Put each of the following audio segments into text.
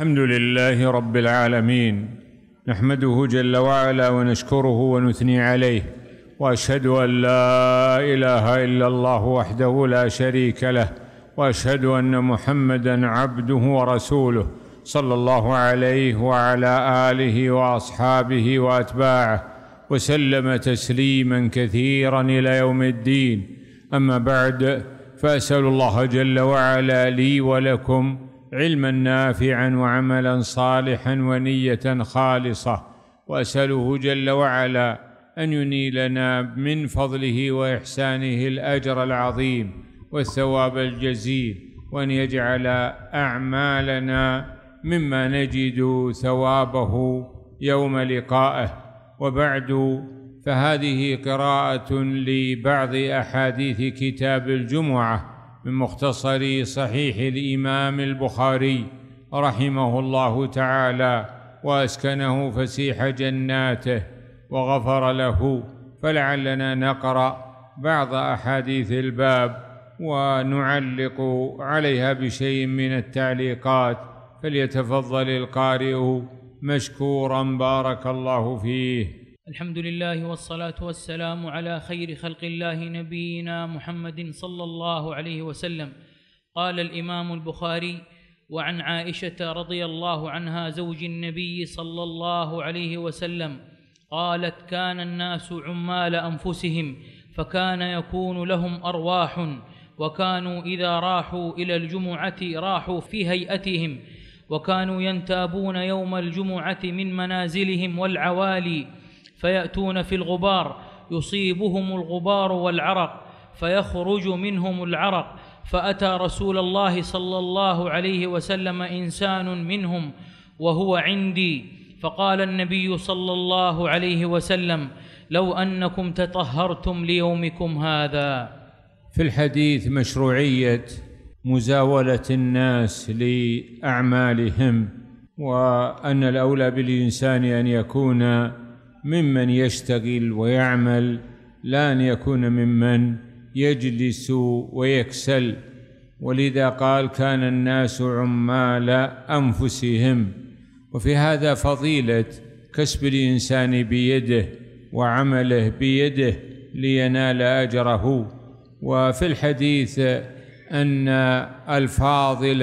الحمد لله رب العالمين نحمده جل وعلا ونشكره ونثني عليه واشهد ان لا اله الا الله وحده لا شريك له واشهد ان محمدا عبده ورسوله صلى الله عليه وعلى اله واصحابه واتباعه وسلم تسليما كثيرا الى يوم الدين اما بعد فاسال الله جل وعلا لي ولكم علما نافعا وعملا صالحا ونيه خالصه واساله جل وعلا ان ينيلنا من فضله واحسانه الاجر العظيم والثواب الجزيل وان يجعل اعمالنا مما نجد ثوابه يوم لقائه وبعد فهذه قراءه لبعض احاديث كتاب الجمعه من مختصر صحيح الامام البخاري رحمه الله تعالى واسكنه فسيح جناته وغفر له فلعلنا نقرا بعض احاديث الباب ونعلق عليها بشيء من التعليقات فليتفضل القارئ مشكورا بارك الله فيه الحمد لله والصلاة والسلام على خير خلق الله نبينا محمد صلى الله عليه وسلم قال الإمام البخاري وعن عائشة رضي الله عنها زوج النبي صلى الله عليه وسلم قالت كان الناس عمال أنفسهم فكان يكون لهم أرواح وكانوا إذا راحوا إلى الجمعة راحوا في هيئتهم وكانوا ينتابون يوم الجمعة من منازلهم والعوالي فيأتون في الغبار يصيبهم الغبار والعرق فيخرج منهم العرق فأتى رسول الله صلى الله عليه وسلم إنسان منهم وهو عندي فقال النبي صلى الله عليه وسلم لو أنكم تطهرتم ليومكم هذا في الحديث مشروعية مزاولة الناس لأعمالهم وأن الأولى بالإنسان أن يكون ممن يشتغل ويعمل لا أن يكون ممن يجلس ويكسل ولذا قال كان الناس عمال أنفسهم وفي هذا فضيلة كسب الإنسان بيده وعمله بيده لينال أجره وفي الحديث أن الفاضل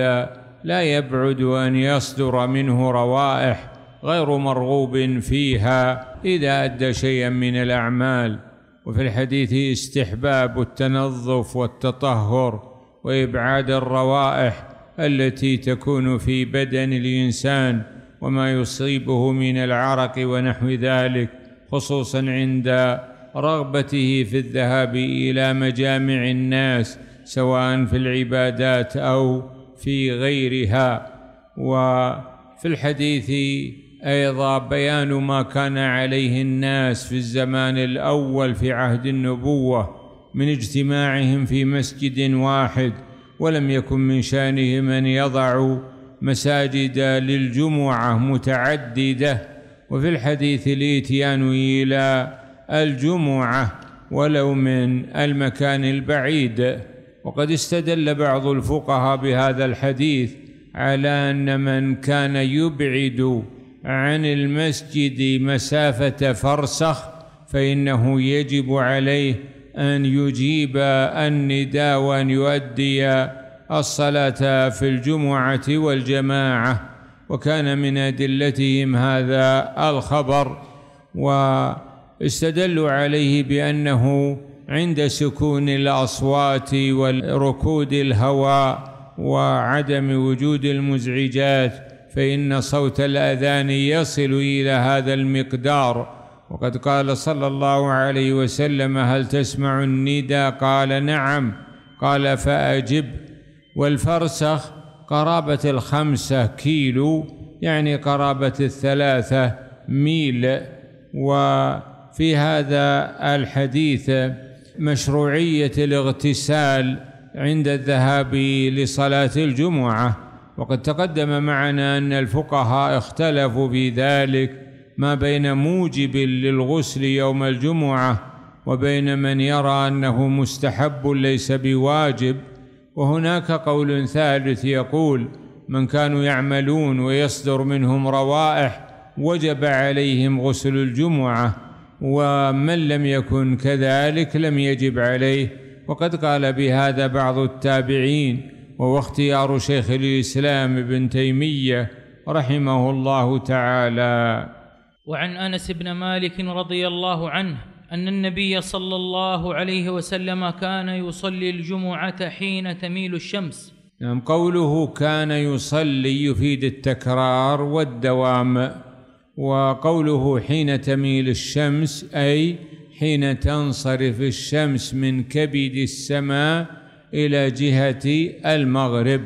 لا يبعد أن يصدر منه روائح غير مرغوب فيها إذا أدى شيئا من الأعمال وفي الحديث استحباب التنظف والتطهر وإبعاد الروائح التي تكون في بدن الإنسان وما يصيبه من العرق ونحو ذلك خصوصا عند رغبته في الذهاب إلى مجامع الناس سواء في العبادات أو في غيرها وفي الحديث ايضا بيان ما كان عليه الناس في الزمان الاول في عهد النبوه من اجتماعهم في مسجد واحد ولم يكن من شانهم ان يضعوا مساجد للجمعه متعدده وفي الحديث الاتيان الى الجمعه ولو من المكان البعيد وقد استدل بعض الفقهاء بهذا الحديث على ان من كان يبعد عن المسجد مسافة فرسخ فإنه يجب عليه أن يجيب النداء وأن يؤدي الصلاة في الجمعة والجماعة وكان من أدلتهم هذا الخبر واستدلوا عليه بأنه عند سكون الأصوات والركود الهواء وعدم وجود المزعجات فإن صوت الأذان يصل إلى هذا المقدار وقد قال صلى الله عليه وسلم هل تسمع الندى قال نعم قال فأجب والفرسخ قرابة الخمسة كيلو يعني قرابة الثلاثة ميل وفي هذا الحديث مشروعية الاغتسال عند الذهاب لصلاة الجمعة وقد تقدم معنا أن الفقهاء اختلفوا في ذلك ما بين موجب للغسل يوم الجمعة وبين من يرى أنه مستحب ليس بواجب وهناك قول ثالث يقول من كانوا يعملون ويصدر منهم روائح وجب عليهم غسل الجمعة ومن لم يكن كذلك لم يجب عليه وقد قال بهذا بعض التابعين وهو اختيار شيخ الإسلام ابن تيمية رحمه الله تعالى وعن أنس بن مالك رضي الله عنه أن النبي صلى الله عليه وسلم كان يصلي الجمعة حين تميل الشمس نعم قوله كان يصلي يفيد التكرار والدوام وقوله حين تميل الشمس أي حين تنصرف الشمس من كبد السماء إلى جهة المغرب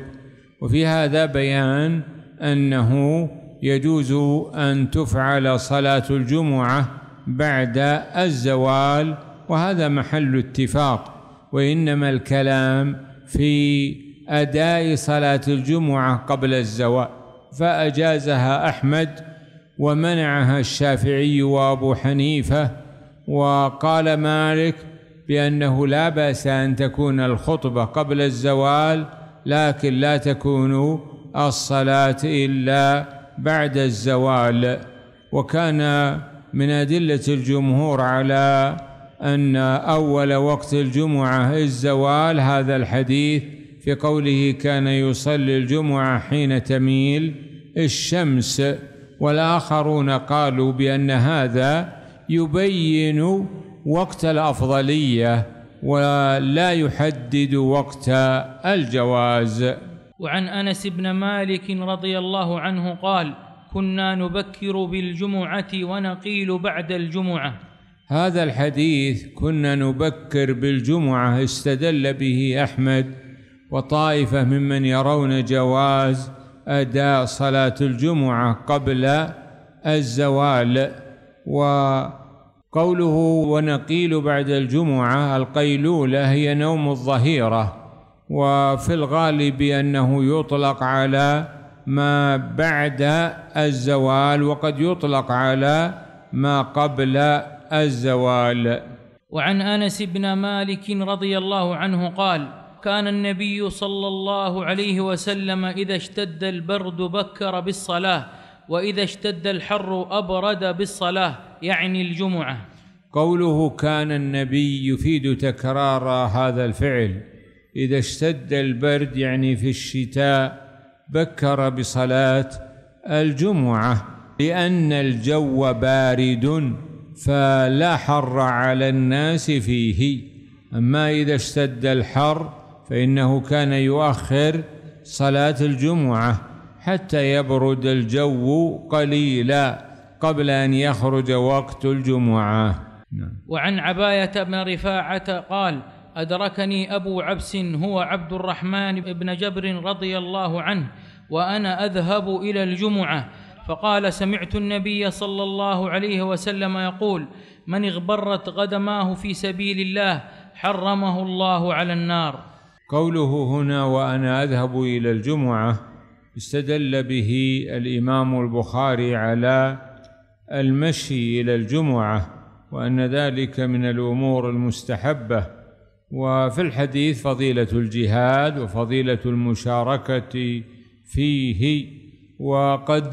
وفي هذا بيان أنه يجوز أن تفعل صلاة الجمعة بعد الزوال وهذا محل اتفاق وإنما الكلام في أداء صلاة الجمعة قبل الزوال فأجازها أحمد ومنعها الشافعي وأبو حنيفة وقال مالك بأنه لا بأس أن تكون الخطبة قبل الزوال لكن لا تكون الصلاة إلا بعد الزوال وكان من أدلة الجمهور على أن أول وقت الجمعة الزوال هذا الحديث في قوله كان يصلي الجمعة حين تميل الشمس والآخرون قالوا بأن هذا يبين وقت الأفضلية ولا يحدد وقت الجواز وعن أنس بن مالك رضي الله عنه قال كنا نبكر بالجمعة ونقيل بعد الجمعة هذا الحديث كنا نبكر بالجمعة استدل به أحمد وطائفة ممن يرون جواز أداء صلاة الجمعة قبل الزوال و قوله ونقيل بعد الجمعة القيلولة هي نوم الظهيرة وفي الغالب أنه يطلق على ما بعد الزوال وقد يطلق على ما قبل الزوال وعن أنس بن مالك رضي الله عنه قال كان النبي صلى الله عليه وسلم إذا اشتد البرد بكر بالصلاة واذا اشتد الحر ابرد بالصلاه يعني الجمعه قوله كان النبي يفيد تكرار هذا الفعل اذا اشتد البرد يعني في الشتاء بكر بصلاه الجمعه لان الجو بارد فلا حر على الناس فيه اما اذا اشتد الحر فانه كان يؤخر صلاه الجمعه حتى يبرد الجو قليلا قبل أن يخرج وقت الجمعة نعم. وعن عباية بن رفاعة قال أدركني أبو عبس هو عبد الرحمن بن جبر رضي الله عنه وأنا أذهب إلى الجمعة فقال سمعت النبي صلى الله عليه وسلم يقول من اغبرت غدماه في سبيل الله حرمه الله على النار قوله هنا وأنا أذهب إلى الجمعة استدل به الامام البخاري على المشي الى الجمعه وان ذلك من الامور المستحبه وفي الحديث فضيله الجهاد وفضيله المشاركه فيه وقد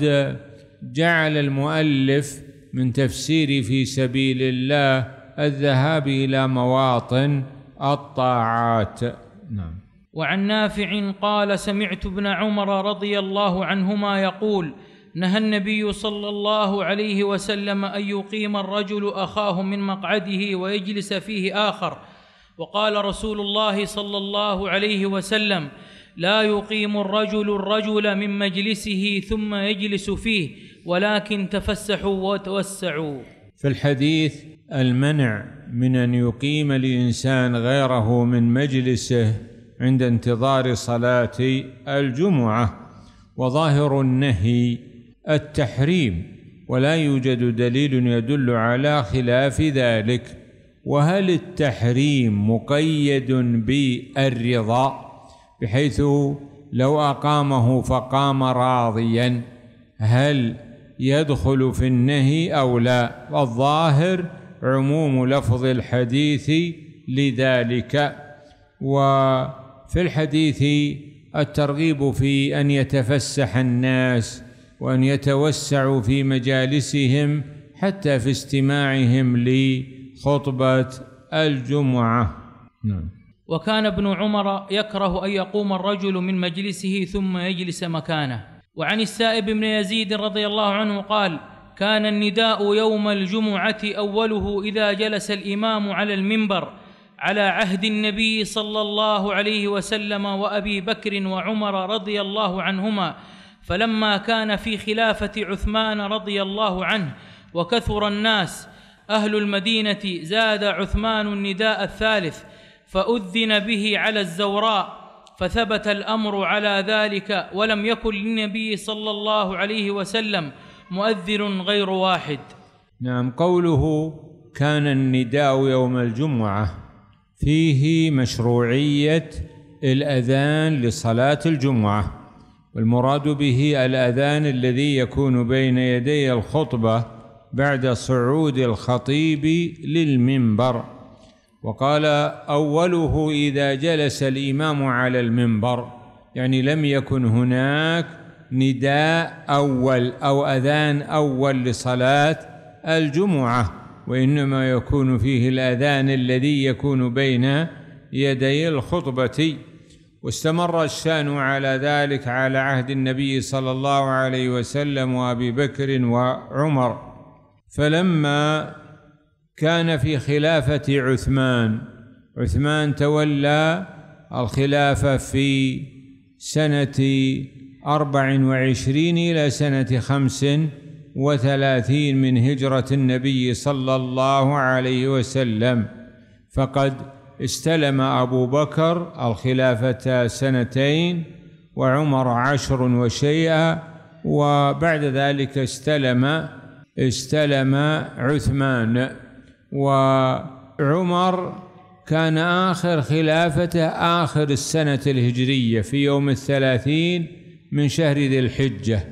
جعل المؤلف من تفسير في سبيل الله الذهاب الى مواطن الطاعات نعم وعن نافع قال سمعت ابن عمر رضي الله عنهما يقول نهى النبي صلى الله عليه وسلم ان يقيم الرجل اخاه من مقعده ويجلس فيه اخر وقال رسول الله صلى الله عليه وسلم لا يقيم الرجل الرجل من مجلسه ثم يجلس فيه ولكن تفسحوا وتوسعوا في الحديث المنع من ان يقيم الانسان غيره من مجلسه عند انتظار صلاة الجمعة وظاهر النهي التحريم ولا يوجد دليل يدل على خلاف ذلك وهل التحريم مقيد بالرضا بحيث لو أقامه فقام راضيا هل يدخل في النهي أو لا والظاهر عموم لفظ الحديث لذلك و في الحديث الترغيب في ان يتفسح الناس وان يتوسعوا في مجالسهم حتى في استماعهم لخطبه الجمعه نعم وكان ابن عمر يكره ان يقوم الرجل من مجلسه ثم يجلس مكانه وعن السائب بن يزيد رضي الله عنه قال كان النداء يوم الجمعه اوله اذا جلس الامام على المنبر على عهد النبي صلى الله عليه وسلم وابي بكر وعمر رضي الله عنهما فلما كان في خلافه عثمان رضي الله عنه وكثر الناس اهل المدينه زاد عثمان النداء الثالث فاذن به على الزوراء فثبت الامر على ذلك ولم يكن للنبي صلى الله عليه وسلم مؤذن غير واحد نعم قوله كان النداء يوم الجمعه فيه مشروعية الأذان لصلاة الجمعة والمراد به الأذان الذي يكون بين يدي الخطبة بعد صعود الخطيب للمنبر وقال أوله إذا جلس الإمام على المنبر يعني لم يكن هناك نداء أول أو أذان أول لصلاة الجمعة وإنما يكون فيه الأذان الذي يكون بين يدي الخطبة واستمر الشان على ذلك على عهد النبي صلى الله عليه وسلم وأبي بكر وعمر فلما كان في خلافة عثمان عثمان تولى الخلافة في سنة أربع وعشرين إلى سنة خمس وثلاثين من هجرة النبي صلى الله عليه وسلم فقد استلم أبو بكر الخلافة سنتين وعمر عشر وشيئا وبعد ذلك استلم استلم عثمان وعمر كان آخر خلافته آخر السنة الهجرية في يوم الثلاثين من شهر ذي الحجة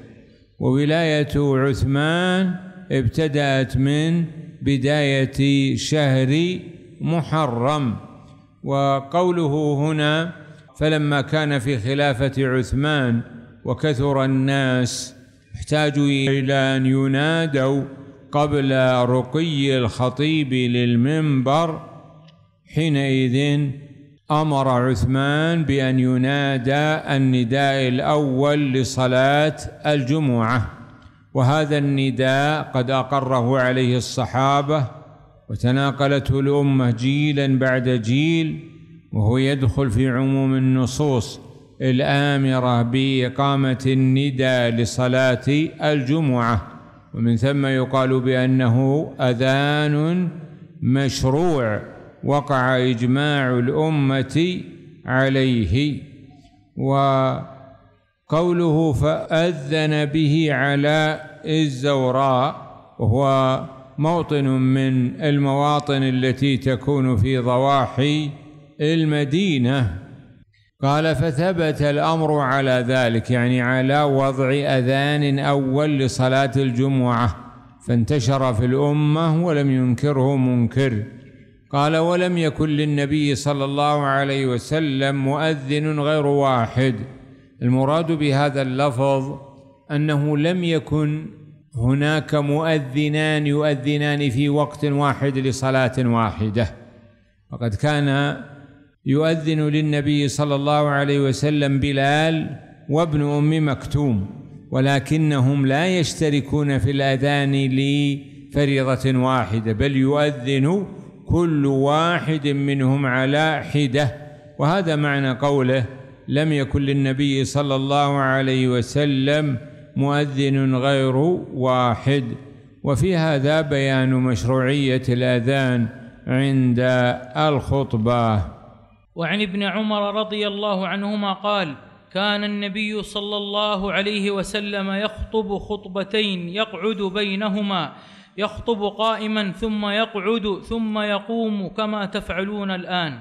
وولاية عثمان ابتدأت من بداية شهر محرم وقوله هنا فلما كان في خلافة عثمان وكثر الناس احتاجوا إلى أن ينادوا قبل رقي الخطيب للمنبر حينئذ امر عثمان بان ينادى النداء الاول لصلاه الجمعه وهذا النداء قد اقره عليه الصحابه وتناقلته الامه جيلا بعد جيل وهو يدخل في عموم النصوص الامره باقامه النداء لصلاه الجمعه ومن ثم يقال بانه اذان مشروع وقع إجماع الأمة عليه وقوله فأذن به على الزوراء وهو موطن من المواطن التي تكون في ضواحي المدينة قال فثبت الأمر على ذلك يعني على وضع أذان أول لصلاة الجمعة فانتشر في الأمة ولم ينكره منكر قال ولم يكن للنبي صلى الله عليه وسلم مؤذن غير واحد المراد بهذا اللفظ أنه لم يكن هناك مؤذنان يؤذنان في وقت واحد لصلاة واحدة وقد كان يؤذن للنبي صلى الله عليه وسلم بلال وابن أم مكتوم ولكنهم لا يشتركون في الأذان لفريضة واحدة بل يؤذن كل واحد منهم على حده وهذا معنى قوله لم يكن للنبي صلى الله عليه وسلم مؤذن غير واحد وفي هذا بيان مشروعية الأذان عند الخطبة وعن ابن عمر رضي الله عنهما قال كان النبي صلى الله عليه وسلم يخطب خطبتين يقعد بينهما يخطب قائما ثم يقعد ثم يقوم كما تفعلون الان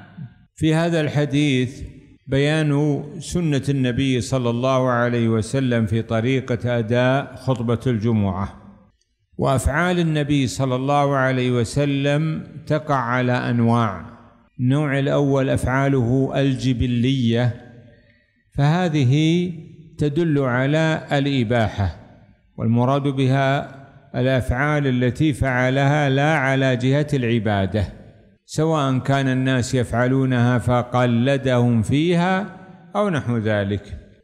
في هذا الحديث بيان سنه النبي صلى الله عليه وسلم في طريقه اداء خطبه الجمعه وافعال النبي صلى الله عليه وسلم تقع على انواع النوع الاول افعاله الجبليه فهذه تدل على الاباحه والمراد بها الافعال التي فعلها لا على جهه العباده سواء كان الناس يفعلونها فقلدهم فيها او نحو ذلك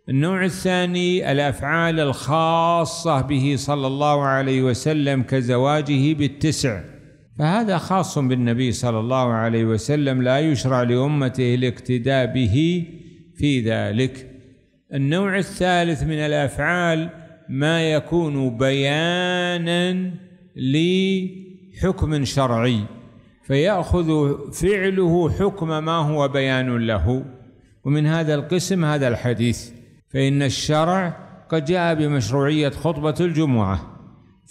النوع الثاني الافعال الخاصه به صلى الله عليه وسلم كزواجه بالتسع فهذا خاص بالنبي صلى الله عليه وسلم لا يشرع لامته الاقتداء به في ذلك النوع الثالث من الافعال ما يكون بيانا لحكم شرعي فيأخذ فعله حكم ما هو بيان له ومن هذا القسم هذا الحديث فإن الشرع قد جاء بمشروعية خطبة الجمعة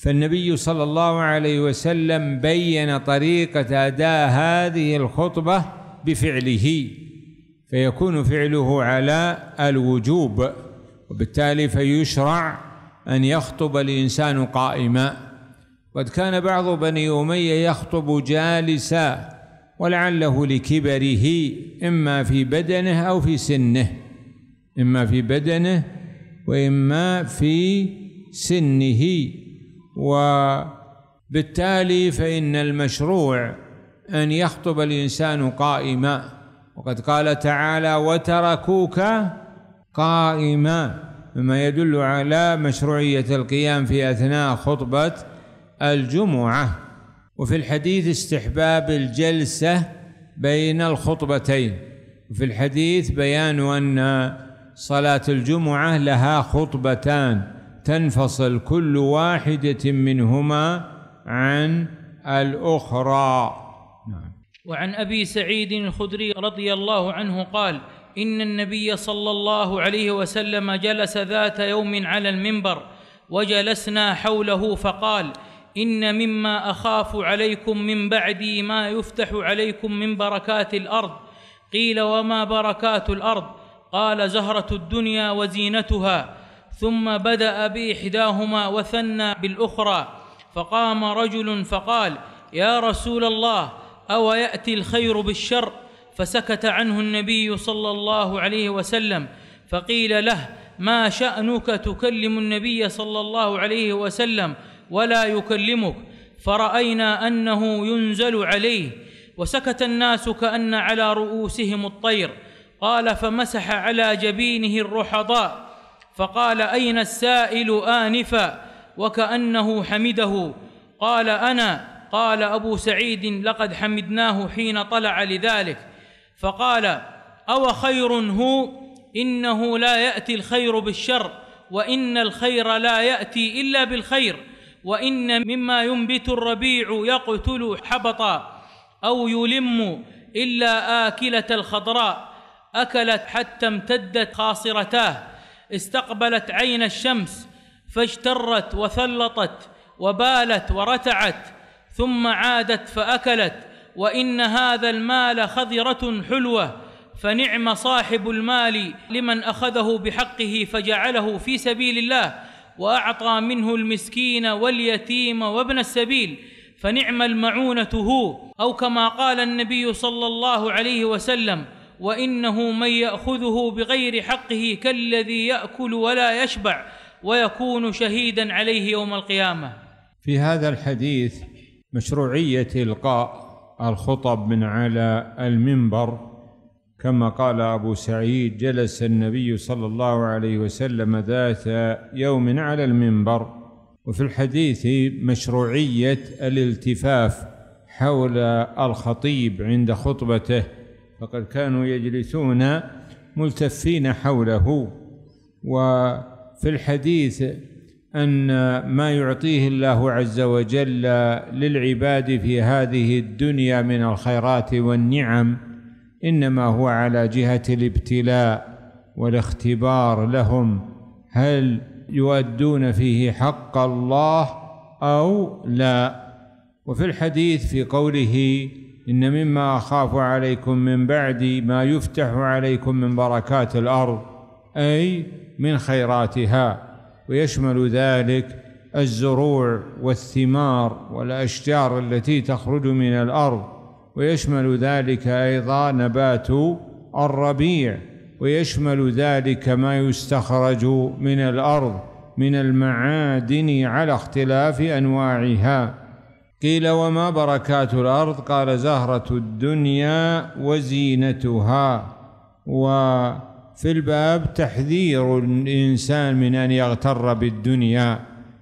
فالنبي صلى الله عليه وسلم بين طريقة أداء هذه الخطبة بفعله فيكون فعله على الوجوب وبالتالي فيشرع أن يخطب الإنسان قائما قد كان بعض بني أمية يخطب جالسا ولعله لكبره إما في بدنه أو في سنه إما في بدنه وإما في سنه وبالتالي فإن المشروع أن يخطب الإنسان قائما وقد قال تعالى وتركوك قائما مما يدل على مشروعية القيام في أثناء خطبة الجمعة وفي الحديث استحباب الجلسة بين الخطبتين وفي الحديث بيان أن صلاة الجمعة لها خطبتان تنفصل كل واحدة منهما عن الأخرى نعم. وعن أبي سعيد الخدري رضي الله عنه قال ان النبي صلى الله عليه وسلم جلس ذات يوم على المنبر وجلسنا حوله فقال ان مما اخاف عليكم من بعدي ما يفتح عليكم من بركات الارض قيل وما بركات الارض قال زهره الدنيا وزينتها ثم بدا باحداهما وثنى بالاخرى فقام رجل فقال يا رسول الله او ياتي الخير بالشر فسكت عنه النبي صلى الله عليه وسلم فقيل له ما شأنك تكلم النبي صلى الله عليه وسلم ولا يكلمك فرأينا أنه ينزل عليه وسكت الناس كأن على رؤوسهم الطير قال فمسح على جبينه الرحضاء فقال أين السائل آنفا وكأنه حمده قال أنا قال أبو سعيد لقد حمدناه حين طلع لذلك فقال أو خير هو إنه لا يأتي الخير بالشر وإن الخير لا يأتي إلا بالخير وإن مما ينبت الربيع يقتل حبطا أو يلم إلا آكلة الخضراء أكلت حتى امتدت خاصرتاه استقبلت عين الشمس فاجترت وثلطت وبالت ورتعت ثم عادت فأكلت وان هذا المال خذره حلوه فنعم صاحب المال لمن اخذه بحقه فجعله في سبيل الله واعطى منه المسكين واليتيم وابن السبيل فنعم المعونه هو او كما قال النبي صلى الله عليه وسلم وانه من ياخذه بغير حقه كالذي ياكل ولا يشبع ويكون شهيدا عليه يوم القيامه في هذا الحديث مشروعيه القاء الخطب من على المنبر كما قال ابو سعيد جلس النبي صلى الله عليه وسلم ذات يوم على المنبر وفي الحديث مشروعيه الالتفاف حول الخطيب عند خطبته فقد كانوا يجلسون ملتفين حوله وفي الحديث أن ما يعطيه الله عز وجل للعباد في هذه الدنيا من الخيرات والنعم إنما هو على جهة الابتلاء والاختبار لهم هل يؤدون فيه حق الله أو لا وفي الحديث في قوله إن مما أخاف عليكم من بعدي ما يفتح عليكم من بركات الأرض أي من خيراتها ويشمل ذلك الزروع والثمار والاشجار التي تخرج من الارض ويشمل ذلك ايضا نبات الربيع ويشمل ذلك ما يستخرج من الارض من المعادن على اختلاف انواعها قيل وما بركات الارض قال زهره الدنيا وزينتها و في الباب تحذير الإنسان من أن يغتر بالدنيا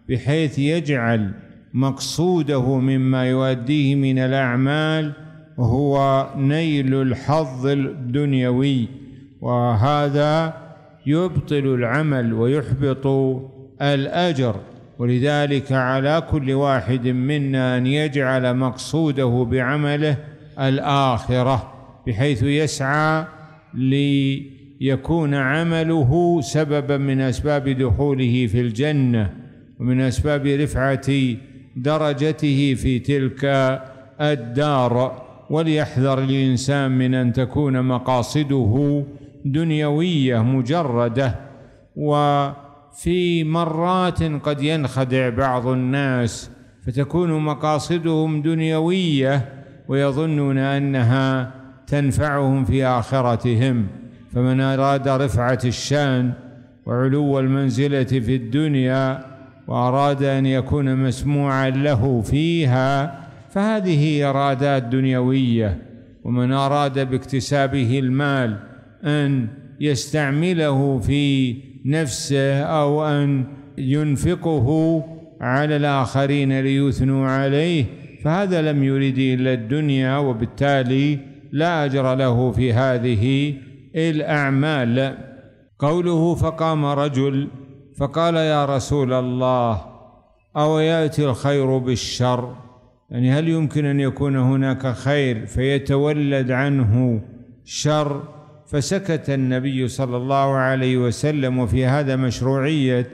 بحيث يجعل مقصوده مما يؤديه من الأعمال هو نيل الحظ الدنيوي وهذا يبطل العمل ويحبط الأجر ولذلك على كل واحد منا أن يجعل مقصوده بعمله الآخرة بحيث يسعى لي يكون عمله سببا من اسباب دخوله في الجنه ومن اسباب رفعه درجته في تلك الدار وليحذر الانسان من ان تكون مقاصده دنيويه مجرده وفي مرات قد ينخدع بعض الناس فتكون مقاصدهم دنيويه ويظنون انها تنفعهم في اخرتهم فمن أراد رفعة الشان وعلو المنزلة في الدنيا وأراد أن يكون مسموعا له فيها فهذه إرادات دنيوية ومن أراد باكتسابه المال أن يستعمله في نفسه أو أن ينفقه على الآخرين ليثنوا عليه فهذا لم يرد إلا الدنيا وبالتالي لا أجر له في هذه الأعمال قوله فقام رجل فقال يا رسول الله أو يأتي الخير بالشر يعني هل يمكن أن يكون هناك خير فيتولد عنه شر فسكت النبي صلى الله عليه وسلم وفي هذا مشروعية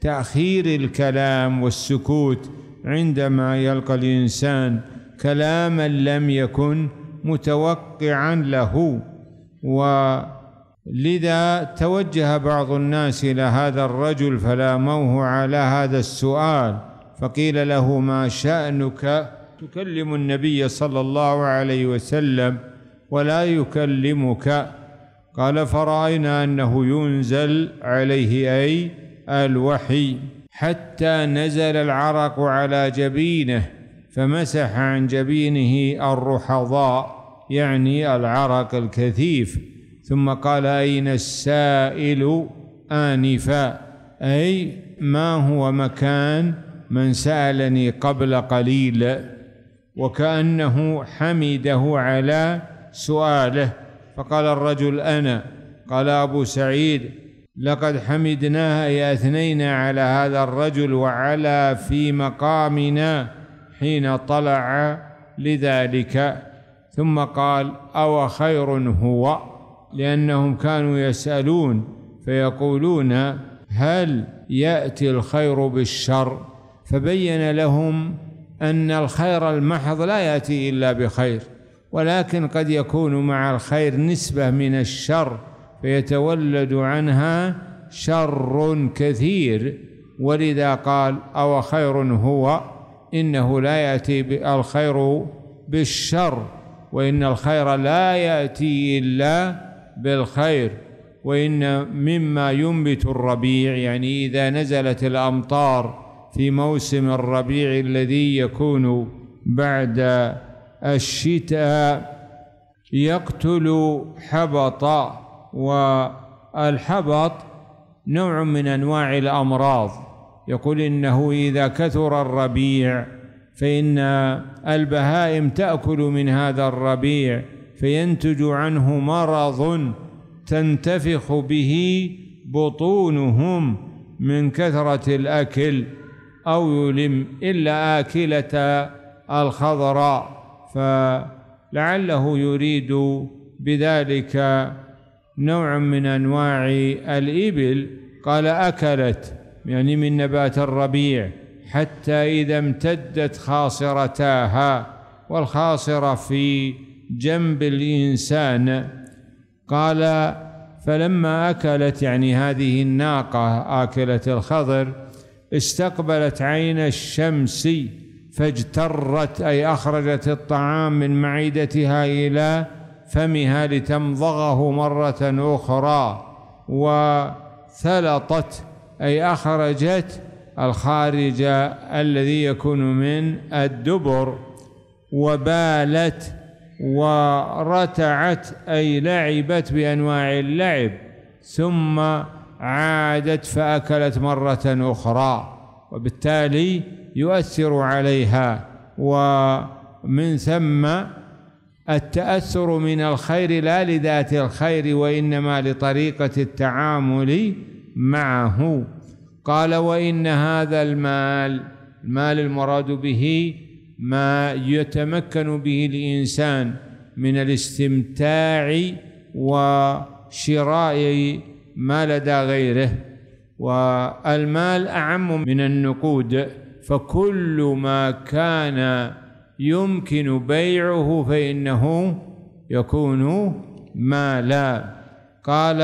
تأخير الكلام والسكوت عندما يلقى الإنسان كلاما لم يكن متوقعا له ولذا توجه بعض الناس إلى هذا الرجل فلاموه على هذا السؤال فقيل له ما شأنك تكلم النبي صلى الله عليه وسلم ولا يكلمك قال فرأينا أنه ينزل عليه أي الوحي حتى نزل العرق على جبينه فمسح عن جبينه الرحضاء يعني العرق الكثيف ثم قال أين السائل آنفا أي ما هو مكان من سألني قبل قليل وكأنه حمده على سؤاله فقال الرجل أنا قال أبو سعيد لقد حمدناها يا أثنينا على هذا الرجل وعلى في مقامنا حين طلع لذلك ثم قال أو خير هو لأنهم كانوا يسألون فيقولون هل يأتي الخير بالشر فبين لهم أن الخير المحض لا يأتي إلا بخير ولكن قد يكون مع الخير نسبة من الشر فيتولد عنها شر كثير ولذا قال أو خير هو إنه لا يأتي الخير بالشر وإن الخير لا يأتي إلا بالخير وإن مما ينبت الربيع يعني إذا نزلت الأمطار في موسم الربيع الذي يكون بعد الشتاء يقتل حبط والحبط نوع من أنواع الأمراض يقول إنه إذا كثر الربيع فإن البهائم تأكل من هذا الربيع فينتج عنه مرض تنتفخ به بطونهم من كثرة الأكل أو يلم إلا آكلة الخضراء فلعله يريد بذلك نوع من أنواع الإبل قال أكلت يعني من نبات الربيع حتى إذا امتدت خاصرتاها والخاصرة في جنب الإنسان قال فلما أكلت يعني هذه الناقة آكلة الخضر استقبلت عين الشمس فاجترت أي أخرجت الطعام من معدتها إلى فمها لتمضغه مرة أخرى وثلطت أي أخرجت الخارج الذي يكون من الدبر وبالت ورتعت أي لعبت بأنواع اللعب ثم عادت فأكلت مرة أخرى وبالتالي يؤثر عليها ومن ثم التأثر من الخير لا لذات الخير وإنما لطريقة التعامل معه قال وإن هذا المال المال المراد به ما يتمكن به الإنسان من الاستمتاع وشراء ما لدى غيره والمال أعم من النقود فكل ما كان يمكن بيعه فإنه يكون مالا قال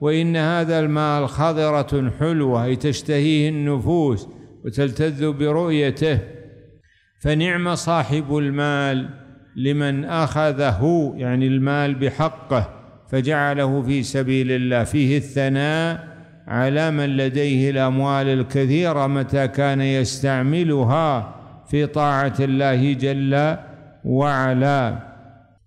وإن هذا المال خضرة حلوة أي تشتهيه النفوس وتلتذ برؤيته فنعم صاحب المال لمن أخذه يعني المال بحقه فجعله في سبيل الله فيه الثناء على من لديه الأموال الكثيرة متى كان يستعملها في طاعة الله جل وعلا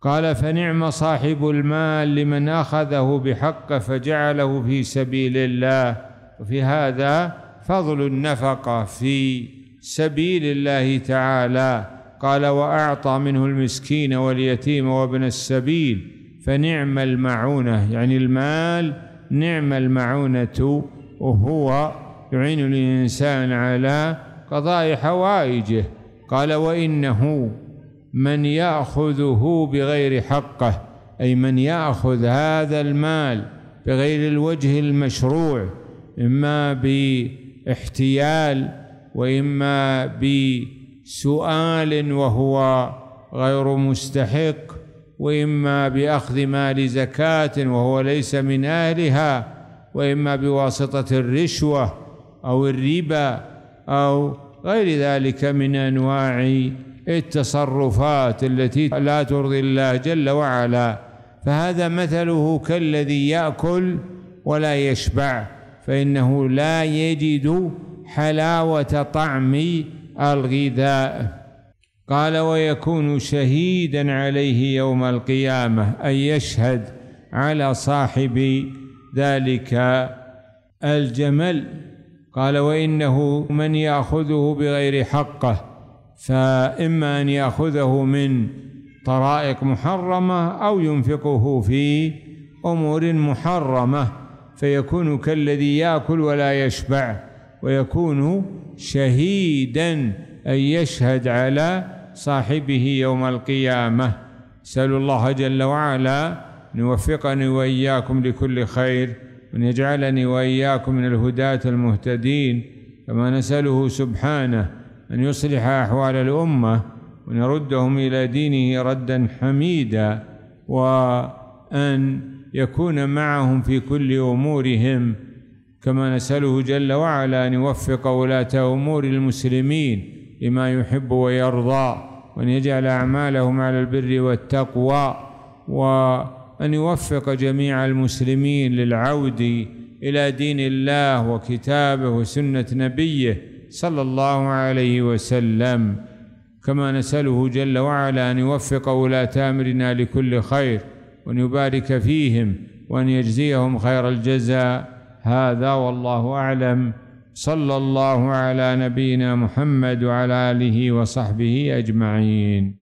قال فنعم صاحب المال لمن اخذه بحقه فجعله في سبيل الله وفي هذا فضل النفقه في سبيل الله تعالى قال واعطى منه المسكين واليتيم وابن السبيل فنعم المعونه يعني المال نعم المعونه وهو يعين الانسان على قضاء حوائجه قال وانه من ياخذه بغير حقه اي من ياخذ هذا المال بغير الوجه المشروع اما باحتيال واما بسؤال وهو غير مستحق واما باخذ مال زكاه وهو ليس من اهلها واما بواسطه الرشوه او الربا او غير ذلك من انواع التصرفات التي لا ترضي الله جل وعلا فهذا مثله كالذي ياكل ولا يشبع فانه لا يجد حلاوه طعم الغذاء قال ويكون شهيدا عليه يوم القيامه ان يشهد على صاحب ذلك الجمل قال وانه من ياخذه بغير حقه فإما أن يأخذه من طرائق محرمة أو ينفقه في أمور محرمة فيكون كالذي يأكل ولا يشبع ويكون شهيدا أن يشهد على صاحبه يوم القيامة سأل الله جل وعلا أن يوفقني وإياكم لكل خير وأن يجعلني وإياكم من الهداة المهتدين كما نسأله سبحانه أن يصلح أحوال الأمة ونردهم إلى دينه ردا حميدا وأن يكون معهم في كل أمورهم كما نسأله جل وعلا أن يوفق ولاة أمور المسلمين لما يحب ويرضى وأن يجعل أعمالهم على البر والتقوى وأن يوفق جميع المسلمين للعود إلى دين الله وكتابه وسنة نبيه صلى الله عليه وسلم كما نسأله جل وعلا أن يوفق ولاة أمرنا لكل خير وأن يبارك فيهم وأن يجزيهم خير الجزاء هذا والله أعلم صلى الله على نبينا محمد وعلى آله وصحبه أجمعين